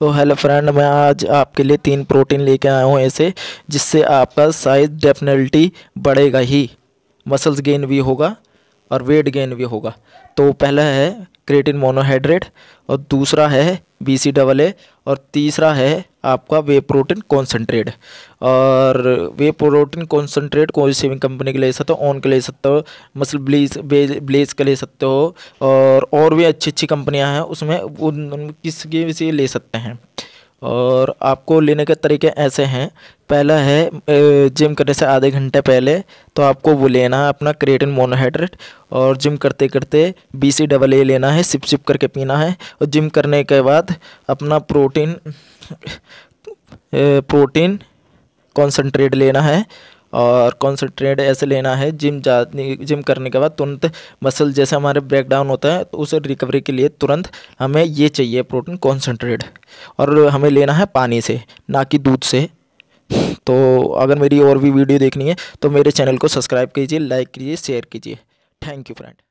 तो hello friend मैं आज आपके लिए तीन प्रोटीन लेके आया हूँ ऐसे जिससे आपका साइज डेफिनेटली बढ़ेगा ही मसल्स गेन भी होगा और वेट गेन भी होगा तो पहला है क्रेटिन मोनोहाइड्रेट और दूसरा है बी सी डबल ए और तीसरा है आपका वे प्रोटीन कॉन्सेंट्रेट और वे प्रोटीन कॉन्सेंट्रेट कौन सी शेविंग कंपनी के ले सकते हो ऑन के ले सकते हो मसल ब्लीच ब्लेज के ले सकते हो और और भी अच्छी अच्छी कंपनियां हैं उसमें उन किसकी भी से ले सकते हैं और आपको लेने के तरीके ऐसे हैं पहला है जिम करने से आधे घंटे पहले तो आपको वो लेना है अपना क्रिएटिन मोनोहाइड्रेट और जिम करते करते बी सी डबल ए लेना है सिप सिप करके पीना है और जिम करने के बाद अपना प्रोटीन प्रोटीन कॉन्सनट्रेट लेना है और कॉन्सनट्रेट ऐसे लेना है जिम जाने जिम करने के बाद तुरंत मसल जैसे हमारे ब्रेक डाउन होता है तो उस रिकवरी के लिए तुरंत हमें ये चाहिए प्रोटीन कॉन्सनट्रेट और हमें लेना है पानी से ना कि दूध से तो अगर मेरी और भी वीडियो देखनी है तो मेरे चैनल को सब्सक्राइब कीजिए लाइक कीजिए शेयर कीजिए थैंक यू फ्रेंड